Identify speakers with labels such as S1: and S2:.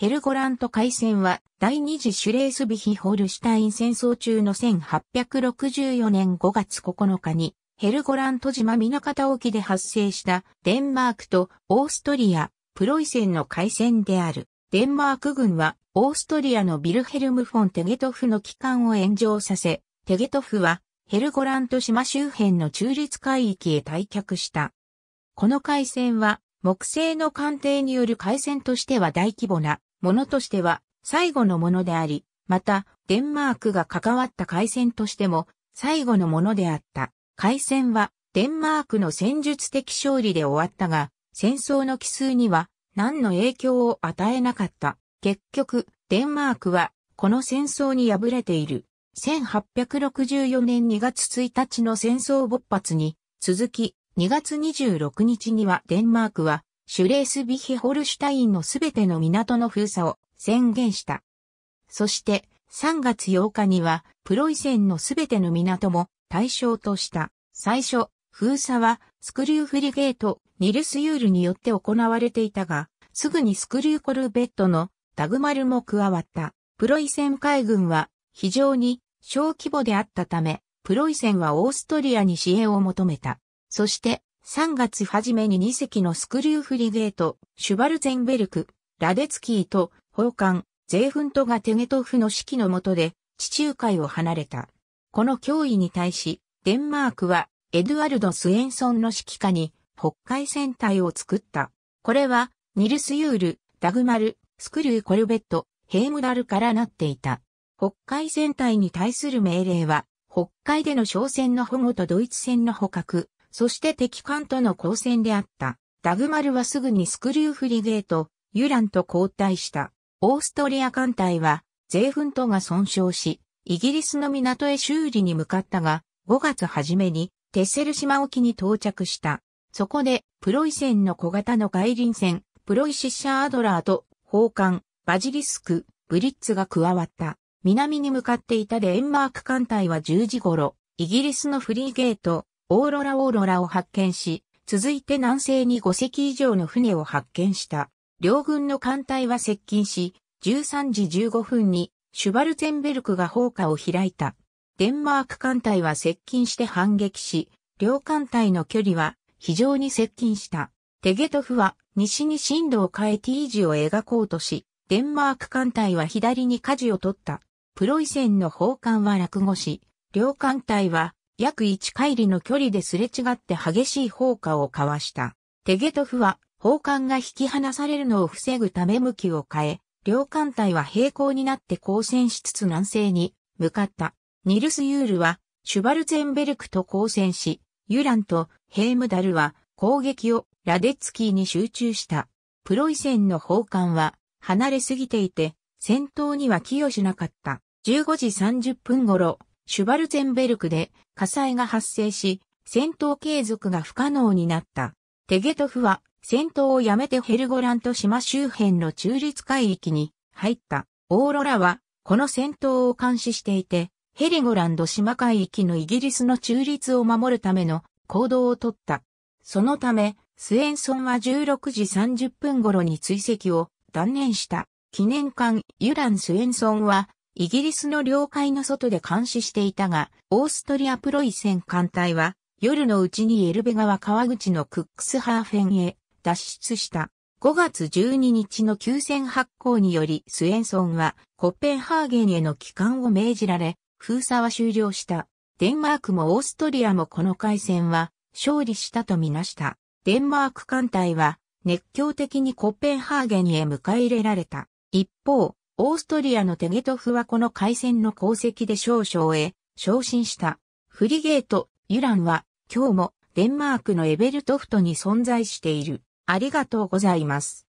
S1: ヘルゴラント海戦は第二次シュレースビヒホルシュタイン戦争中の1864年5月9日にヘルゴラント島港沖で発生したデンマークとオーストリア、プロイセンの海戦である。デンマーク軍はオーストリアのビルヘルム・フォン・テゲトフの機関を炎上させ、テゲトフはヘルゴラント島周辺の中立海域へ退却した。この海戦は木製の艦艇による海戦としては大規模なものとしては最後のものであり、また、デンマークが関わった海戦としても最後のものであった。海戦はデンマークの戦術的勝利で終わったが、戦争の奇数には何の影響を与えなかった。結局、デンマークはこの戦争に敗れている。1864年2月1日の戦争勃発に続き2月26日にはデンマークはシュレースビヒホルシュタインのすべての港の封鎖を宣言した。そして、3月8日には、プロイセンのすべての港も対象とした。最初、封鎖は、スクリューフリゲート、ニルスユールによって行われていたが、すぐにスクリューコルベットのダグマルも加わった。プロイセン海軍は、非常に小規模であったため、プロイセンはオーストリアに支援を求めた。そして、3月初めに2隻のスクリューフリゲート、シュバルゼンベルク、ラデツキーと、宝艦、ゼーフントがテゲトフの指揮の下で、地中海を離れた。この脅威に対し、デンマークは、エドゥアルド・スエンソンの指揮下に、北海戦隊を作った。これは、ニルス・ユール、ダグマル、スクリュー・コルベット、ヘームダルからなっていた。北海戦隊に対する命令は、北海での商船の保護とドイツ船の捕獲、そして敵艦との交戦であった。ダグマルはすぐにスクリューフリゲート、ユランと交代した。オーストリア艦隊は、ゼーフントが損傷し、イギリスの港へ修理に向かったが、5月初めに、テッセル島沖に到着した。そこで、プロイセンの小型の外輪船、プロイシッシャーアドラーと、砲艦、バジリスク、ブリッツが加わった。南に向かっていたデンマーク艦隊は10時頃、イギリスのフリーゲート、オーロラオーロラを発見し、続いて南西に5隻以上の船を発見した。両軍の艦隊は接近し、13時15分にシュバルツェンベルクが砲火を開いた。デンマーク艦隊は接近して反撃し、両艦隊の距離は非常に接近した。テゲトフは西に進路を変え T 字を描こうとし、デンマーク艦隊は左に舵を取った。プロイセンの砲艦は落語し、両艦隊は約1回りの距離ですれ違って激しい砲火を交わした。テゲトフは、砲艦が引き離されるのを防ぐため向きを変え、両艦隊は平行になって交戦しつつ南西に向かった。ニルス・ユールは、シュバルゼンベルクと交戦し、ユランとヘームダルは攻撃をラデッツキーに集中した。プロイセンの砲艦は離れすぎていて、戦闘には寄与しなかった。15時30分頃、シュバルツェンベルクで火災が発生し、戦闘継続が不可能になった。テゲトフは戦闘をやめてヘルゴラント島周辺の中立海域に入った。オーロラはこの戦闘を監視していて、ヘリゴランド島海域のイギリスの中立を守るための行動をとった。そのため、スエンソンは16時30分頃に追跡を断念した。記念館ユラン・スエンソンはイギリスの領海の外で監視していたが、オーストリアプロイセン艦隊は、夜のうちにエルベ川川口のクックスハーフェンへ脱出した。5月12日の休戦発行によりスエンソンはコッペンハーゲンへの帰還を命じられ、封鎖は終了した。デンマークもオーストリアもこの海戦は勝利したとみなした。デンマーク艦隊は熱狂的にコッペンハーゲンへ迎え入れられた。一方、オーストリアのテゲトフはこの海戦の功績で少々へ昇進した。フリゲート、ユランは今日もデンマークのエベルトフトに存在している。ありがとうございます。